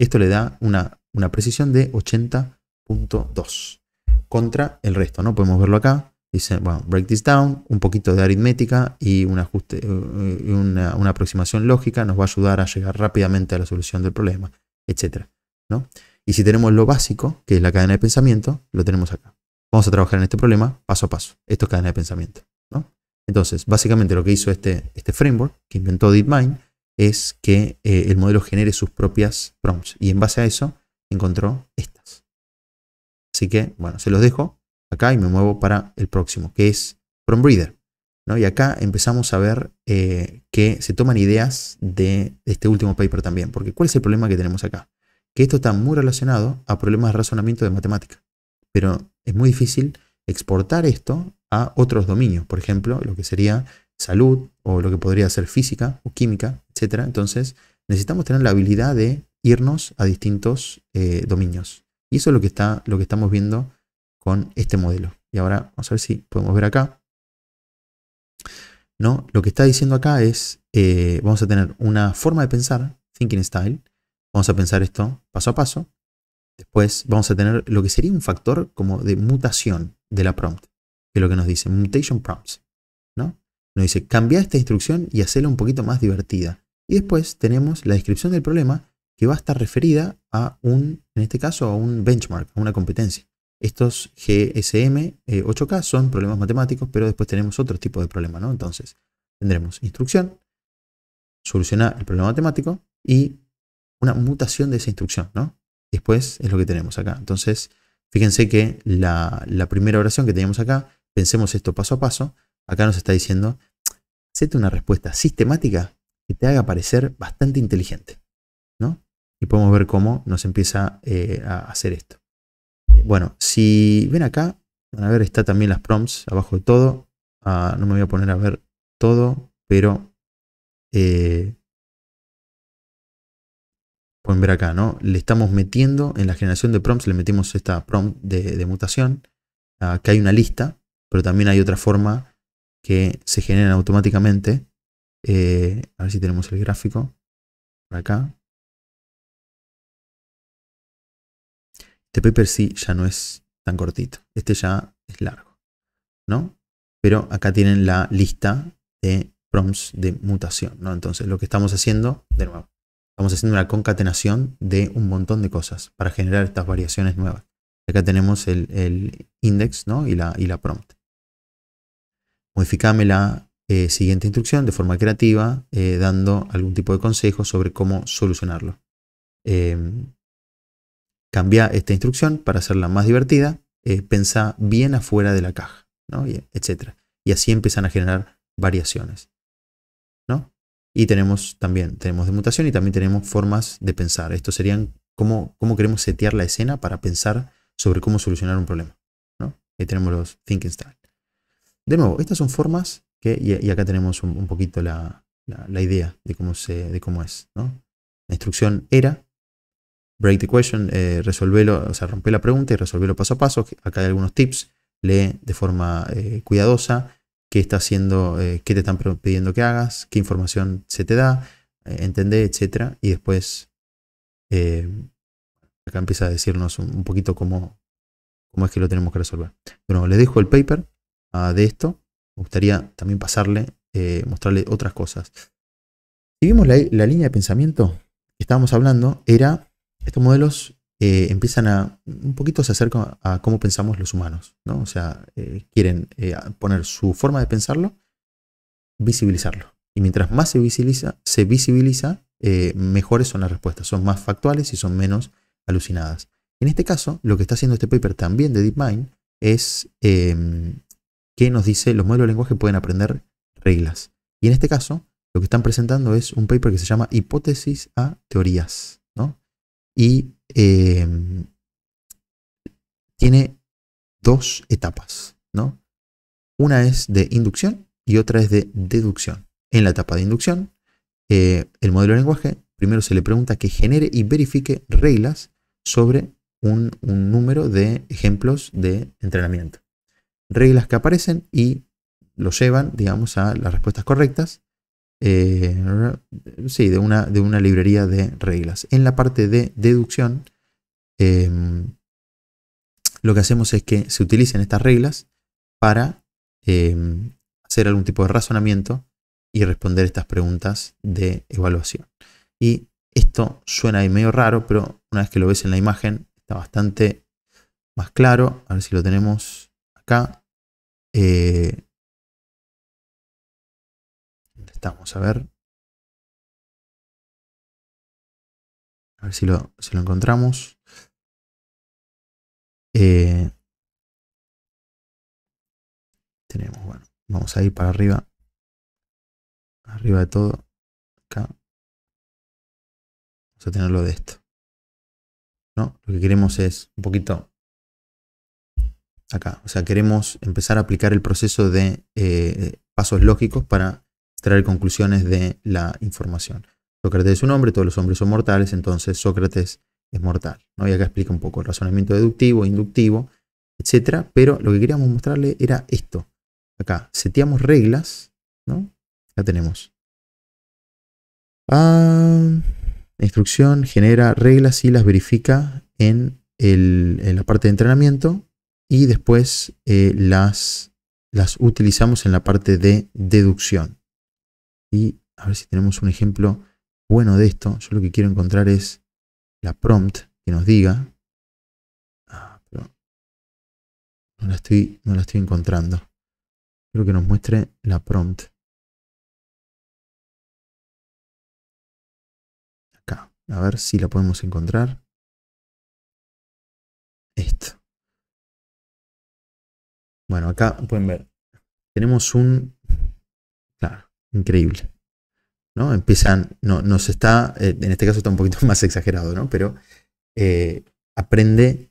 S1: Esto le da una, precisión de 80.2 contra el resto, ¿no? Podemos verlo acá. Dice, bueno, break this down, un poquito de aritmética y un ajuste, una aproximación lógica nos va a ayudar a llegar rápidamente a la solución del problema etcétera. ¿no? Y si tenemos lo básico, que es la cadena de pensamiento, lo tenemos acá. Vamos a trabajar en este problema paso a paso. Esto es cadena de pensamiento. ¿no? Entonces, básicamente lo que hizo este, este framework que inventó DeepMind es que eh, el modelo genere sus propias prompts. Y en base a eso encontró estas. Así que, bueno, se los dejo acá y me muevo para el próximo, que es Prompt Breeder. Y acá empezamos a ver eh, que se toman ideas de este último paper también, porque ¿cuál es el problema que tenemos acá? Que esto está muy relacionado a problemas de razonamiento de matemática, pero es muy difícil exportar esto a otros dominios, por ejemplo, lo que sería salud o lo que podría ser física o química, etc. Entonces, necesitamos tener la habilidad de irnos a distintos eh, dominios. Y eso es lo que, está, lo que estamos viendo con este modelo. Y ahora vamos a ver si podemos ver acá. ¿no? Lo que está diciendo acá es, eh, vamos a tener una forma de pensar, thinking style, vamos a pensar esto paso a paso, después vamos a tener lo que sería un factor como de mutación de la prompt, que es lo que nos dice, mutation prompts, ¿no? Nos dice, cambia esta instrucción y hacerla un poquito más divertida. Y después tenemos la descripción del problema que va a estar referida a un, en este caso, a un benchmark, a una competencia. Estos GSM 8K eh, son problemas matemáticos, pero después tenemos otro tipo de problemas, ¿no? Entonces, tendremos instrucción, solucionar el problema matemático y una mutación de esa instrucción, ¿no? Después es lo que tenemos acá. Entonces, fíjense que la, primera oración que teníamos acá, pensemos esto paso a paso, acá nos está diciendo, hazte una respuesta sistemática que te haga parecer bastante inteligente, ¿no? Y podemos ver cómo nos empieza eh, a hacer esto. Eh, bueno, si ven acá, van a ver, está también las prompts abajo de todo. Ah, no me voy a poner a ver todo, pero eh, pueden ver acá, ¿no? Le estamos metiendo en la generación de prompts, le metemos esta prompt de, mutación, que ah, hay una lista, pero también hay otra forma que se genera automáticamente. Eh, a ver si tenemos el gráfico por acá. Este paper sí ya no es tan cortito. Este ya es largo. ¿No? Pero acá tienen la lista de prompts de mutación. ¿no? Entonces, lo que estamos haciendo, de nuevo, estamos haciendo una concatenación de un montón de cosas para generar estas variaciones nuevas. Acá tenemos el, index ¿no? y, la, y la prompt. Modificame la eh, siguiente instrucción de forma creativa, eh, dando algún tipo de consejo sobre cómo solucionarlo. Eh, Cambia esta instrucción para hacerla más divertida, eh, pensa bien afuera de la caja, ¿no? y, etc. Y así empiezan a generar variaciones. ¿no? Y tenemos también, tenemos de mutación y también tenemos formas de pensar. Esto serían cómo, cómo queremos setear la escena para pensar sobre cómo solucionar un problema. ¿no? Ahí tenemos los thinking style. De nuevo, estas son formas que, y, acá tenemos un, poquito la, la, idea de cómo, se, de cómo es. ¿no? La instrucción era break the question, eh, o sea, rompe la pregunta y resolvelo paso a paso. Acá hay algunos tips, lee de forma eh, cuidadosa qué está haciendo, eh, qué te están pidiendo que hagas, qué información se te da, entende, etc. y después acá empieza a decirnos un, poquito cómo, cómo es que lo tenemos que resolver. Bueno, le dejo el paper ah, de esto. Me gustaría también pasarle, mostrarle otras cosas. Si vimos la línea de pensamiento que estábamos hablando, era estos modelos eh, empiezan a un poquito se acercan a cómo pensamos los humanos, ¿no? O sea, eh, quieren eh, poner su forma de pensarlo, visibilizarlo. Y mientras más se visibiliza, se visibiliza mejores son las respuestas, son más factuales y son menos alucinadas. En este caso, lo que está haciendo este paper también de DeepMind es em, que nos dice los modelos de lenguaje pueden aprender reglas. Y en este caso, lo que están presentando es un paper que se llama Hipótesis a teorías y em, tiene dos etapas, ¿no? Una es de inducción y otra es de deducción. En la etapa de inducción, eh, el modelo de lenguaje primero se le pregunta que genere y verifique reglas sobre un, un número de ejemplos de entrenamiento. Reglas que aparecen y lo llevan, digamos, a las respuestas correctas eh, sí, de una, de una librería de reglas. En la parte de deducción, em, lo que hacemos es que se utilicen estas reglas para em, hacer algún tipo de razonamiento y responder estas preguntas de evaluación. Y esto suena ahí medio raro, pero una vez que lo ves en la imagen está bastante más claro. A ver si lo tenemos acá. Eh,
S2: estamos? A ver. A ver si lo, si lo encontramos. Eh, tenemos, bueno, vamos a ir para arriba. Arriba de todo. Acá. Vamos a tenerlo de esto.
S1: ¿No? Lo que queremos es un poquito acá. O sea, queremos empezar a aplicar el proceso de eh, pasos lógicos para traer conclusiones de la información. Sócrates es un hombre, todos los hombres son mortales, entonces Sócrates es mortal. ¿no? Y acá explica un poco el razonamiento deductivo, inductivo, etc. Pero lo que queríamos mostrarle era esto. Acá, seteamos reglas, ¿no? Ya tenemos. Ah, la instrucción genera reglas y las verifica en, la parte de entrenamiento y después eh, las, las utilizamos en la parte de deducción. Y a ver si tenemos un ejemplo bueno de esto. Yo lo que quiero encontrar es la prompt que nos diga. Ah, no la
S2: estoy, no la estoy encontrando. Quiero que nos muestre la prompt. Acá. A ver si la podemos encontrar. Esto.
S1: Bueno, acá pueden ver. Tenemos un Increíble. ¿no? Empiezan, no, nos está, eh, en este caso está un poquito más exagerado, ¿no? Pero eh, aprende,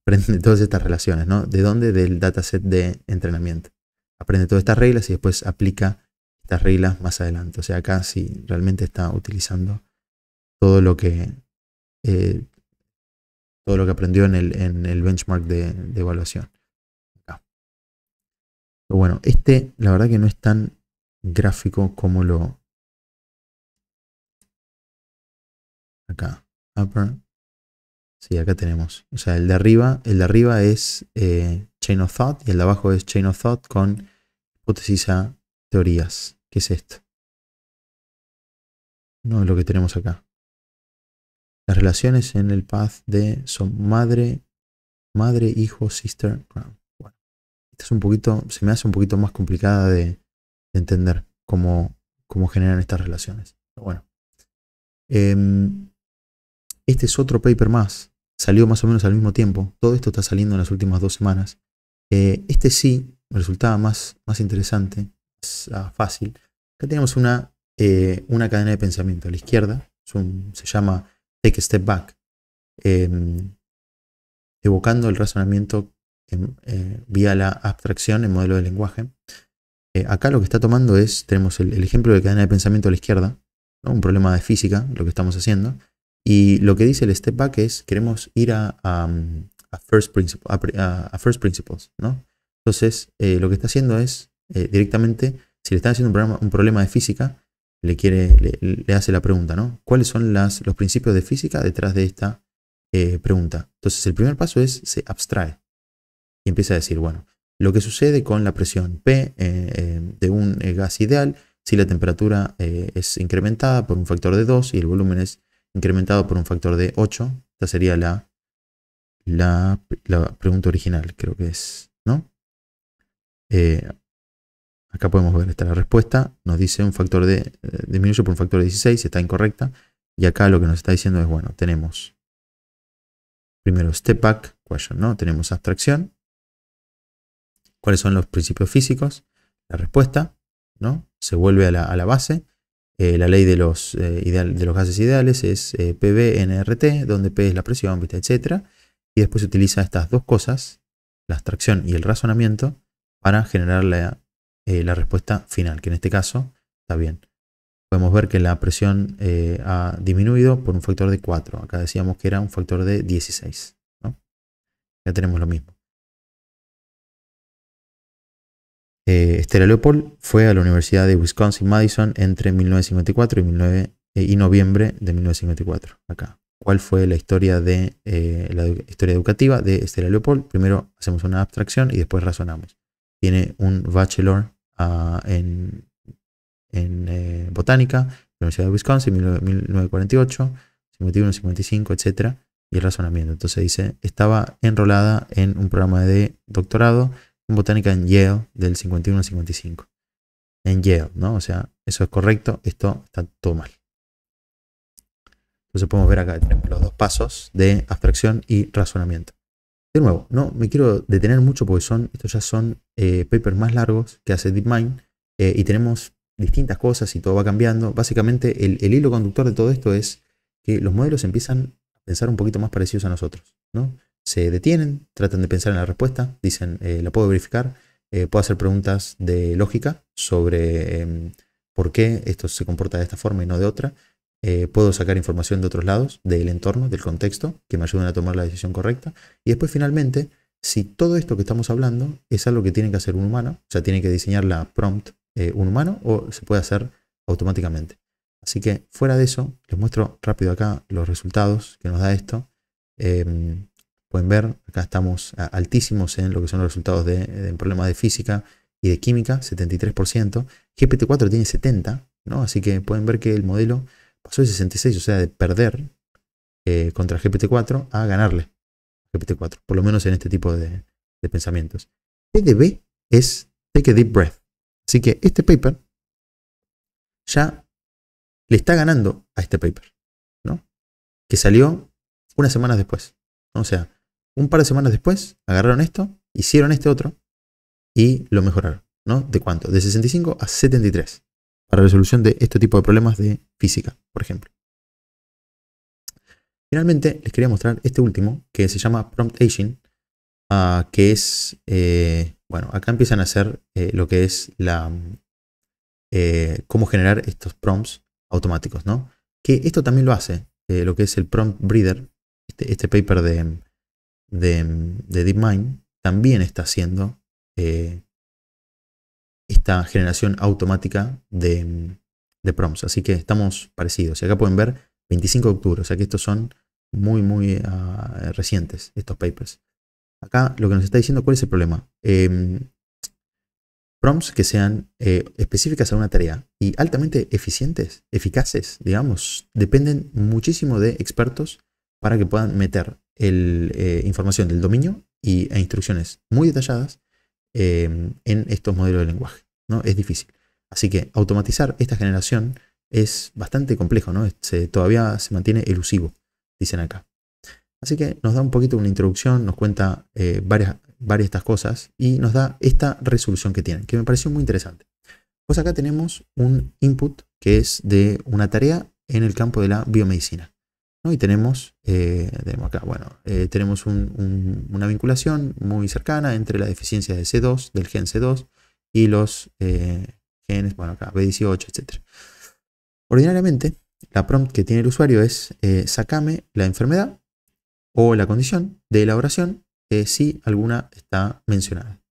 S1: aprende todas estas relaciones, ¿no? ¿De dónde? Del dataset de entrenamiento. Aprende todas estas reglas y después aplica estas reglas más adelante. O sea, acá sí realmente está utilizando todo lo que, eh, todo lo que aprendió en el, en el benchmark de, evaluación. bueno, este la verdad que no es tan gráfico como
S2: lo... Acá, upper.
S1: Sí, acá tenemos. O sea, el de arriba, el de arriba es eh, Chain of Thought y el de abajo es Chain of Thought con hipótesis a teorías. ¿Qué es esto? No es lo que tenemos acá. Las relaciones en el path de son madre, madre, hijo, sister, Bueno, es un poquito, se me hace un poquito más complicada de, entender cómo, generan estas relaciones. bueno. Em, este es otro paper más. Salió más o menos al mismo tiempo. Todo esto está saliendo en las últimas dos semanas. Eh, este sí resultaba más, más interesante, ah, fácil. Acá tenemos eh, una, cadena de pensamiento. A la izquierda se llama Take a Step Back, em, evocando el razonamiento eh, vía la abstracción en modelo de lenguaje. Eh, acá lo que está tomando es, tenemos el, ejemplo de cadena de pensamiento a la izquierda, un problema de física, lo que estamos haciendo. Y lo que dice el step back es, queremos ir a, first, principles. ¿no? Entonces, eh, lo que está haciendo es, eh, directamente, si le está haciendo un, un problema de física, le, quiere, hace la pregunta, ¿no? ¿Cuáles son las, los principios de física detrás de esta pregunta? Entonces, el primer paso es, se abstrae. Y empieza a decir, bueno, lo que sucede con la presión P eh, eh, de un eh, gas ideal si la temperatura es incrementada por un factor de 2 y el volumen es incrementado por un factor de 8. Esta sería la, la, pregunta original, creo que es, ¿no? acá podemos ver, esta la respuesta, nos dice un factor de, disminuye por un factor de 16, está incorrecta. Y acá lo que nos está diciendo es, bueno, tenemos primero step back, question, ¿no? Tenemos abstracción, ¿Cuáles son los principios físicos? La respuesta, ¿no? Se vuelve a la, base. Eh, la ley de los, eh, de los gases ideales es eh, PBNRT, donde P es la presión, ¿viste? etc. Y después se utiliza estas dos cosas, la abstracción y el razonamiento, para generar la, la respuesta final, que en este caso está bien. Podemos ver que la presión ha disminuido por un factor de 4. Acá decíamos que era un factor de 16. Ya tenemos lo mismo. Eh, Estela Leopold fue a la Universidad de Wisconsin-Madison entre 1954 eh, y, noviembre de 1954. Acá. ¿Cuál fue la historia, de, eh, la historia educativa de Estela Leopold? Primero hacemos una abstracción y después razonamos. Tiene un bachelor ah, en, en botánica, Universidad de Wisconsin, 1948, 1951, 55, etc. Y el razonamiento. Entonces dice, estaba enrolada en un programa de doctorado botánica en Yale del 51 al 55. En Yale, ¿no? O sea, eso es correcto, esto está todo mal. Entonces podemos ver acá tenemos los dos pasos de abstracción y razonamiento. De nuevo, no me quiero detener mucho porque son, estos ya son eh, papers más largos que hace DeepMind eh, y tenemos distintas cosas y todo va cambiando. Básicamente el, el hilo conductor de todo esto es que los modelos empiezan a pensar un poquito más parecidos a nosotros, ¿no? se detienen, tratan de pensar en la respuesta, dicen, eh, la puedo verificar, eh, puedo hacer preguntas de lógica sobre em, por qué esto se comporta de esta forma y no de otra, eh, puedo sacar información de otros lados, del entorno, del contexto, que me ayuden a tomar la decisión correcta, y después finalmente, si todo esto que estamos hablando es algo que tiene que hacer un humano, o sea, tiene que diseñar la prompt un humano o se puede hacer automáticamente. Así que fuera de eso, les muestro rápido acá los resultados que nos da esto. Em, Pueden ver, acá estamos altísimos en lo que son los resultados de, problemas de física y de química, 73%. GPT-4 tiene 70%, ¿no? Así que pueden ver que el modelo pasó de 66, o sea, de perder eh, contra GPT-4 a ganarle GPT-4, por lo menos en este tipo de, pensamientos. PDB es Take a Deep Breath. Así que este paper ya le está ganando a este paper, ¿no? Que salió unas semanas después. O sea, un par de semanas después agarraron esto, hicieron este otro y lo mejoraron. ¿no? ¿De cuánto? De 65 a 73 para resolución de este tipo de problemas de física, por ejemplo. Finalmente, les quería mostrar este último que se llama Prompt Aging, ah, que es, eh, bueno, acá empiezan a hacer eh, lo que es la, eh, cómo generar estos prompts automáticos, ¿no? Que esto también lo hace, lo que es el Prompt Breeder, este, este paper de, de, DeepMind también está haciendo eh, esta generación automática de, prompts. Así que estamos parecidos. Y acá pueden ver 25 de octubre. O sea que estos son muy, muy ah, recientes, estos papers. Acá lo que nos está diciendo, ¿cuál es el problema? Em, prompts que sean eh, específicas a una tarea y altamente eficientes, eficaces, digamos, dependen muchísimo de expertos para que puedan meter el, eh, información del dominio y, e instrucciones muy detalladas em, en estos modelos de lenguaje. ¿no? Es difícil. Así que automatizar esta generación es bastante complejo, ¿no? todavía se mantiene elusivo, dicen acá. Así que nos da un poquito una introducción, nos cuenta eh, varias, varias estas cosas y nos da esta resolución que tienen, que me pareció muy interesante. Pues acá tenemos un input que es de una tarea en el campo de la biomedicina. Y eh, tenemos, acá, bueno, eh, tenemos una vinculación muy cercana entre la deficiencia de C2, del gen C2, y los eh, genes, bueno, acá, B18, etc. Ordinariamente, la prompt que tiene el usuario es sacame la enfermedad o la condición de elaboración si alguna está mencionada,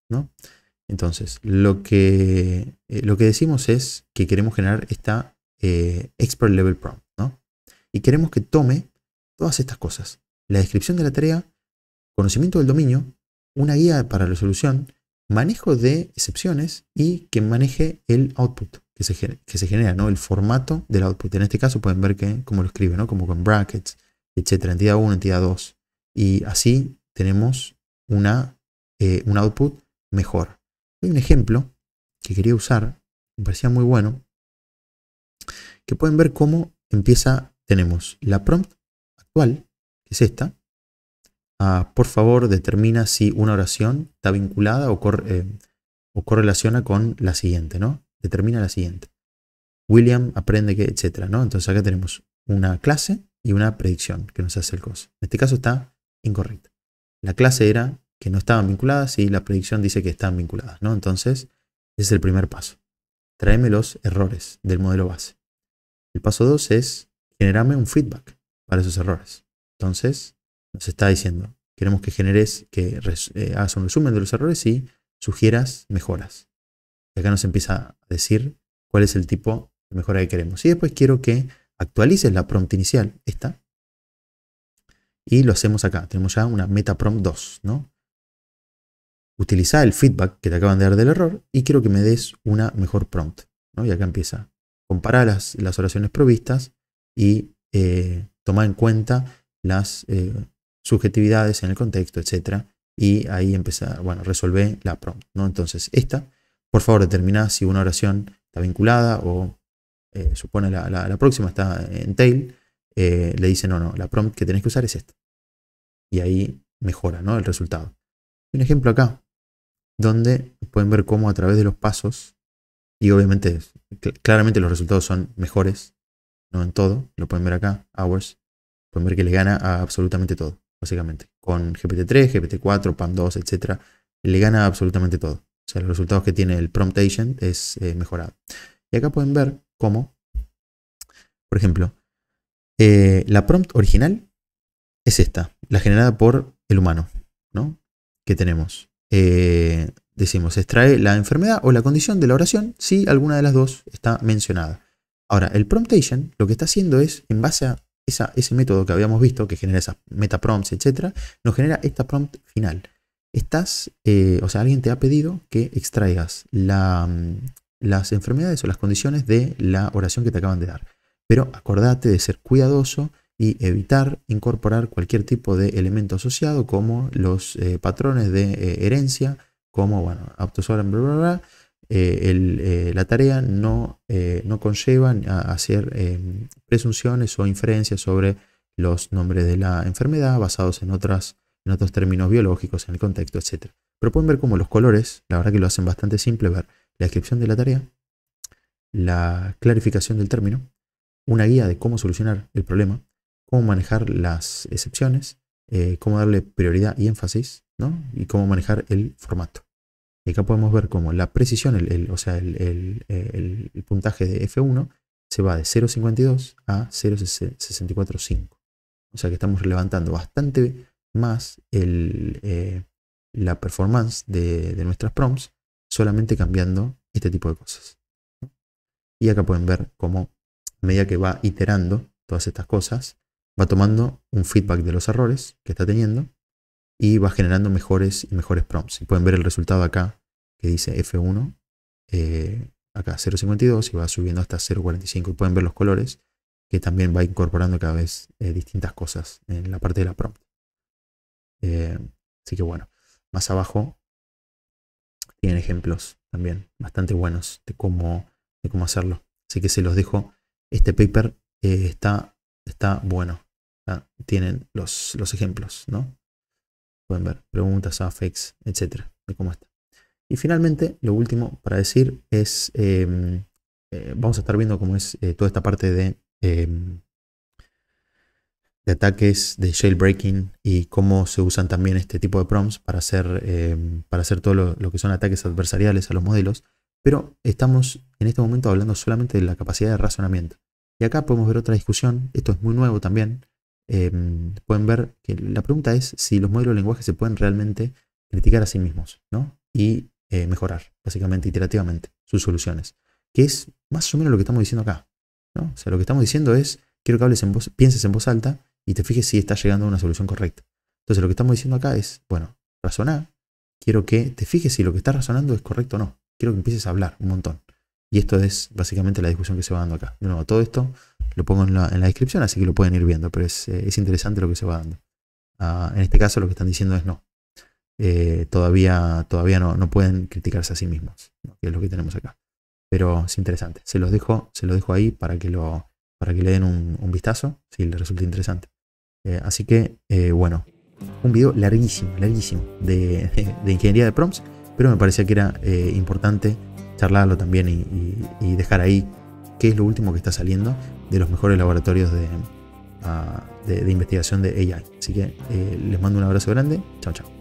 S1: Entonces, lo que, lo que decimos es que queremos generar esta expert level prompt y queremos que tome todas estas cosas. La descripción de la tarea, conocimiento del dominio, una guía para la solución, manejo de excepciones y que maneje el output que se, que se genera, ¿no? el formato del output. En este caso pueden ver que, como lo escribe, ¿no? como con brackets, etc. entidad 1, entidad 2. Y así tenemos una, eh, un output mejor. Hay un ejemplo que quería usar, me parecía muy bueno, que pueden ver cómo empieza tenemos la prompt actual, que es esta. Ah, por favor, determina si una oración está vinculada eh, o, correlaciona con la siguiente, ¿no? Determina la siguiente. William aprende que, etcétera, ¿no? Entonces acá tenemos una clase y una predicción que nos hace el coso. En este caso está incorrecta. La clase era que no estaban vinculadas y la predicción dice que están vinculadas, ¿no? Entonces, ese es el primer paso. Traeme los errores del modelo base. El paso 2 es generame un feedback para esos errores. Entonces, nos está diciendo, queremos que generes, que eh, hagas un resumen de los errores y sugieras mejoras. Y acá nos empieza a decir cuál es el tipo de mejora que queremos. Y después quiero que actualices la prompt inicial, esta. Y lo hacemos acá. Tenemos ya una meta prompt 2, ¿no? Utiliza el feedback que te acaban de dar del error y quiero que me des una mejor prompt. ¿no? Y acá empieza. a las, las oraciones provistas y toma eh, tomar en cuenta las eh, subjetividades en el contexto, etc. Y ahí empezar, bueno, resolver la prompt. ¿no? Entonces, esta, por favor, determina si una oración está vinculada o eh, supone la, la, próxima, está en tail. le dice, no, no, la prompt que tenés que usar es esta. Y ahí mejora ¿no? el resultado. Un ejemplo acá, donde pueden ver cómo a través de los pasos, y obviamente claramente los resultados son mejores no en todo, lo pueden ver acá, hours, pueden ver que le gana a absolutamente todo, básicamente. Con GPT-3, GPT-4, PAM2, etc. Le gana absolutamente todo. O sea, los resultados que tiene el prompt agent es eh, mejorado. Y acá pueden ver cómo, por ejemplo, eh, la prompt original es esta, la generada por el humano, ¿no? Que tenemos. Eh, decimos, extrae la enfermedad o la condición de la oración si alguna de las dos está mencionada. Ahora, el promptation lo que está haciendo es, en base a ese método que habíamos visto, que genera esas meta prompts, etc., nos genera esta prompt final. Estás, eh, o sea, alguien te ha pedido que extraigas mm, las enfermedades o las condiciones de la oración que te acaban de dar. Pero acordate de ser cuidadoso y evitar incorporar cualquier tipo de elemento asociado como los eh, patrones de eh, herencia, como, bueno, autosolan, bla, bla, bla, eh, eh, la tarea eh, no, conlleva a hacer em, presunciones o inferencias sobre los nombres de la enfermedad basados en, en otros términos biológicos, en el contexto, etc. Pero pueden ver cómo los colores, la verdad que lo hacen bastante simple ver la descripción de la tarea, la clarificación del término, una guía de cómo solucionar el problema, cómo manejar las excepciones, cómo darle prioridad y énfasis, ¿no? Y cómo manejar el formato. Y acá podemos ver cómo la precisión, o sea, el, puntaje de F1 se va de 0.52 a 0.645. O sea que estamos levantando bastante más eh, la performance de, de nuestras prompts solamente cambiando este tipo de cosas. Y acá pueden ver cómo a medida que va iterando todas estas cosas, va tomando un feedback de los errores que está teniendo y va generando mejores y mejores prompts. Y pueden ver el resultado acá que dice F1, eh, acá 0.52 y va subiendo hasta 0.45 y pueden ver los colores que también va incorporando cada vez eh, distintas cosas en la parte de la prompt. Eh, así que bueno, más abajo tienen ejemplos también bastante buenos de cómo, de cómo hacerlo. Así que se los dejo. Este paper está, está bueno. Ah, tienen los, los ejemplos, ¿no? pueden ver preguntas, affects, etcétera, de cómo está. Y finalmente, lo último para decir es, em, eh, vamos a estar viendo cómo es eh, toda esta parte em, de, ataques, de jailbreaking y cómo se usan también este tipo de prompts para hacer, em, para hacer todo lo, que son ataques adversariales a los modelos. Pero estamos en este momento hablando solamente de la capacidad de razonamiento. Y acá podemos ver otra discusión, esto es muy nuevo también, Em, pueden ver que la pregunta es si los modelos de lenguaje se pueden realmente criticar a sí mismos, Y eh, mejorar, básicamente, iterativamente, sus soluciones. Que es más o menos lo que estamos diciendo acá, ¿no? O sea, lo que estamos diciendo es, quiero que hables en voz, pienses en voz alta y te fijes si estás llegando a una solución correcta. Entonces, lo que estamos diciendo acá es, bueno, razonar quiero que te fijes si lo que estás razonando es correcto o no. Quiero que empieces a hablar un montón. Y esto es básicamente la discusión que se va dando acá. De nuevo, todo esto lo pongo en la, descripción, así que lo pueden ir viendo, pero es, eh, es interesante lo que se va dando. Ah, en este caso lo que están diciendo es no. Eh, todavía todavía no, no, pueden criticarse a sí mismos, que es lo que tenemos acá. Pero es interesante. Se los dejo, se lo dejo ahí para que, lo, para que le den un, vistazo, si les resulta interesante. Eh, así que, bueno, un video larguísimo, larguísimo de, de, ingeniería de prompts, pero me parecía que era importante charlarlo también y, y dejar ahí qué es lo último que está saliendo de los mejores laboratorios de, ah, investigación de AI. Así que eh, les mando un abrazo grande. Chao, chao.